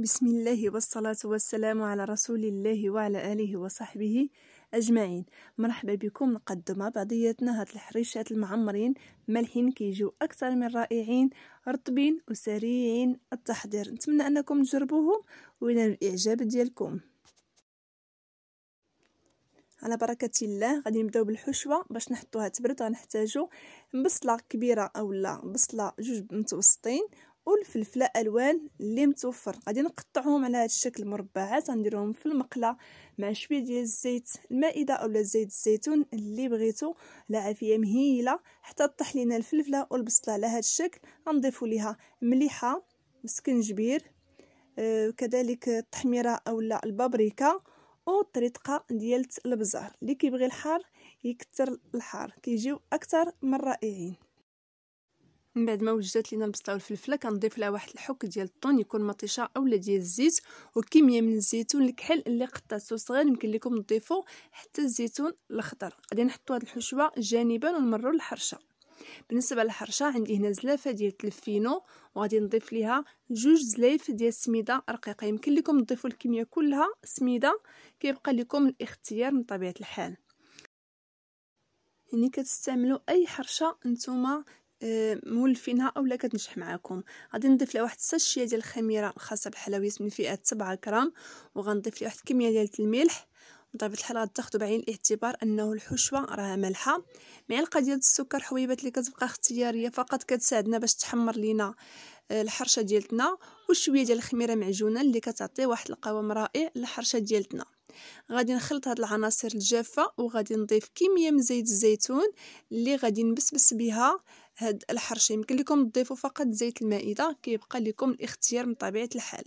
بسم الله والصلاة والسلام على رسول الله وعلى آله وصحبه أجمعين مرحبا بكم نقدم بعضياتنا هاد الحريشات المعمرين مالحين كيجيو أكثر من رائعين رطبين وسريعين التحضير نتمنى أنكم تجربوهم وينالوا الإعجاب ديالكم على بركة الله غادي نبداو بالحشوة باش نحطوها تبرد غنحتاجو بصلة كبيرة أولا بصلة جوج متوسطين والفلفله الوان اللي متوفر غادي نقطعهم على هذا الشكل مربعات غنديرهم في المقله مع شويه ديال الزيت المائده اولا زيت الزيتون اللي بغيتو العافيه مهيله حتى طيح لينا الفلفله والبصله على هذا الشكل غنضيفوا ليها مليحه وسكنجبير آه، وكذلك التحميره اولا البابريكا والطريقه ديال البزار اللي كيبغي الحار يكثر الحار كيجيو اكثر من رائعين من بعد ما وجدت لينا البصله والفلفله كنضيف لها واحد الحك ديال الطون يكون مطيشه اولا ديال الزيت وكميه من الزيتون الكحل اللي قطعتو صغير يمكن لكم تضيفوا حتى الزيتون الاخضر غادي نحطوا هذه الحشوه جانبا ونمروا الحرشه بالنسبه للحرشه عندي هنا زلافه ديال التلفينو وغادي نضيف ليها جوج زلايف ديال السميده رقيقه يمكن لكم تضيفوا الكميه كلها سميده كيبقى لكم الاختيار من طبيعه الحال يعني كتستعملوا اي حرشه نتوما آه، مولفينها اولا كتنجح معاكم غادي نضيف لها واحد الساشيه ديال الخميره الخاصه بالحلويات من فئه 7 غرام وغنضيف لها واحد الكميه ديال الملح بطبيعه الحال غتاخذوا بعين الاعتبار انه الحشوه راه مالحه معلقه ديال السكر حويبات اللي كتبقى اختياريه فقط كتساعدنا باش تحمر لينا آه، الحرشه ديالتنا وشويه ديال الخميره معجونه اللي كتعطي واحد القوام رائع للحرشه ديالتنا غادي نخلط هاد العناصر الجافه وغادي نضيف كميه من زيت الزيتون اللي غادي نبسبس بها هاد الحرشة يمكن لكم تضيفوا فقط زيت المائده كيبقى لكم الاختيار من طبيعه الحال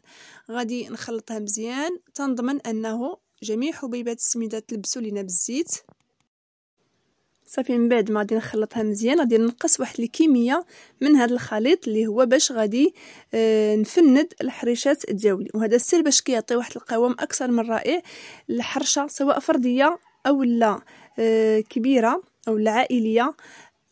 غادي نخلطها مزيان تنضمن انه جميع حبيبات السميده تلبسوا لينا بالزيت صافي من بعد ما غادي نخلطها مزيان غادي ننقص واحد الكميه من هذا الخليط اللي هو باش غادي آه، نفند الحريشات ديالي وهذا السر باش كيعطي واحد القوام اكثر من رائع الحرشه سواء فرديه او لا آه، كبيره او لا عائليه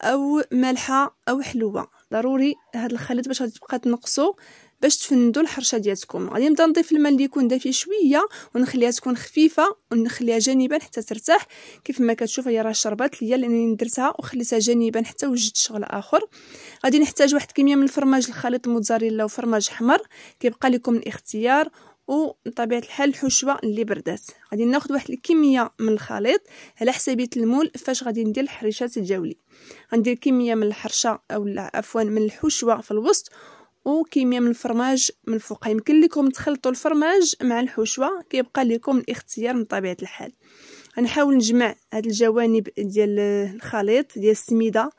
او مالحه او حلوه ضروري هذا الخليط باش غادي تبقى تنقصو باش تفندوا الحرشه ديالكم غادي نبدا نضيف الماء اللي يكون دافي شويه ونخليها تكون خفيفه ونخليها جانبا حتى ترتاح كيف ما كتشوف هي راه شربات ليا لانني درتها وخليتها جانبا حتى وجدت شغل اخر غادي نحتاج واحد الكميه من الفرماج الخليط الموتزاريلا وفرماج حمر كيبقى لكم الاختيار وبطبيعه الحال الحشوه اللي بردات غادي ناخذ واحد الكميه من الخليط على حسابيه المول فاش غادي ندير الحريشات الجولي غندير كميه من الحرشه او عفوا من الحشوه في الوسط وكميه من الفرماج من الفوق يمكن لكم تخلطوا الفرماج مع الحشوه كيبقى لكم الاختيار من طبيعه الحال غنحاول نجمع هاد الجوانب ديال الخليط ديال السميده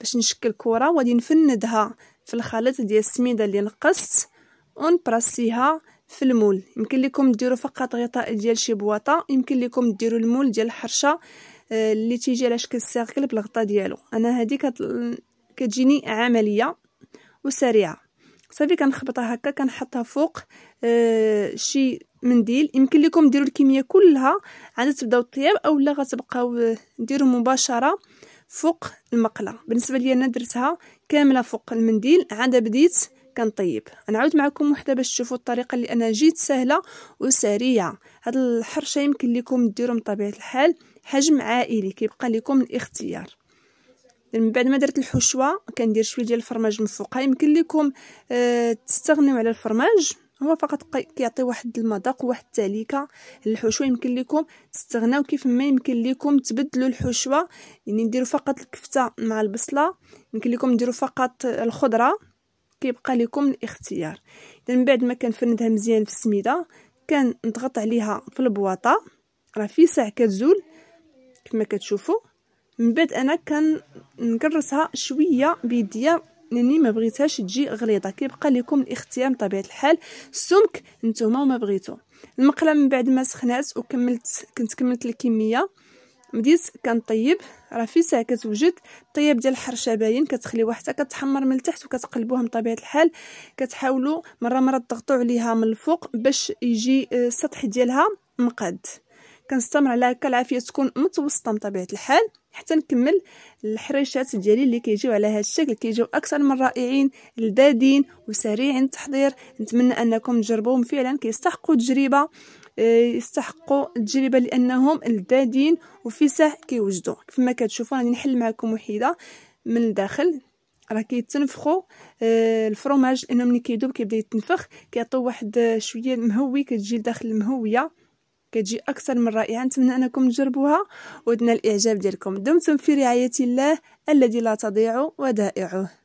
باش نشكل كره وغادي نفندها في الخليط ديال السميده اللي نقصت ونبرسيها في المول يمكن لكم ديروا فقط غطاء ديال شي بواطه يمكن لكم ديروا المول ديال الحرشه آه، اللي تيجي على شكل سيركل بالغطاء ديالو انا هذه كتجيني عمليه وسريعه صافي كنخبطها هكا كنحطها فوق آه شي منديل يمكن لكم ديروا الكميه كلها عاد تبداو الطياب اولا غتبقاو آه، ديروا مباشره فوق المقله بالنسبه لي انا درتها كامله فوق المنديل عاد بديت كنطيب نعاود معكم وحده باش تشوفوا الطريقه اللي انا جيت سهله وسريعه هاد الحرشه يمكن لكم ديروا بطبيعه الحال حجم عائلي كيبقى لكم الاختيار من بعد ما درت الحشوه كندير شويه ديال الفرماج من فوقها يمكن لكم آه تستغنيو على الفرماج هو فقط كيعطي واحد المذاق وواحد التهليكه للحشوه يمكن لكم تستغناو كيف ما يمكن لكم تبدلوا الحشوه يعني نديروا فقط الكفته مع البصله يمكن لكم ديروا فقط الخضره كيبقى لكم الاختيار اذا من بعد ما كنفندها مزيان في السميده كنضغط عليها في البواطه راه في ساع كتزول كما كتشوفوا من بعد انا كنكرسها شويه بيديا لاني ما بغيتهاش تجي غليظه كيبقى لكم الاختيار بطبيعه الحال السمك نتوما وما بغيتو المقله من بعد ما سخنات وكملت كنت كملت الكميه بديت كنطيب راه في ساعه كتوجد الطياب ديال الحرشه باين كتخليوها حتى كتحمر من التحت وكتقلبوها بطبيعه الحال كتحاولوا مره مره تضغطوا عليها من الفوق باش يجي آه، السطح ديالها مقاد كنستمر على هكا العافيه تكون متوسطه بطبيعه الحال حتى نكمل الحريشات ديالي اللي كيجيو على هذا الشكل كيجيو اكثر من رائعين لذادين وسريعين التحضير نتمنى انكم تجربوهم فعلا كيستحقوا تجربه آه، يستحقوا التجربه لانهم لذاذين وفساح كيوجدوا كما كتشوفوا راني نحل معكم وحيده من الداخل راه كيتنفخوا آه، الفرماج لانه ملي كيدوب كيبدا يتنفخ كيعطيو واحد آه، شويه مهوي كتجي لداخل المهويه كتجي اكثر من رائعه نتمنى انكم تجربوها ودنا الاعجاب ديالكم دمتم في رعايه الله الذي لا تضيع ودائعه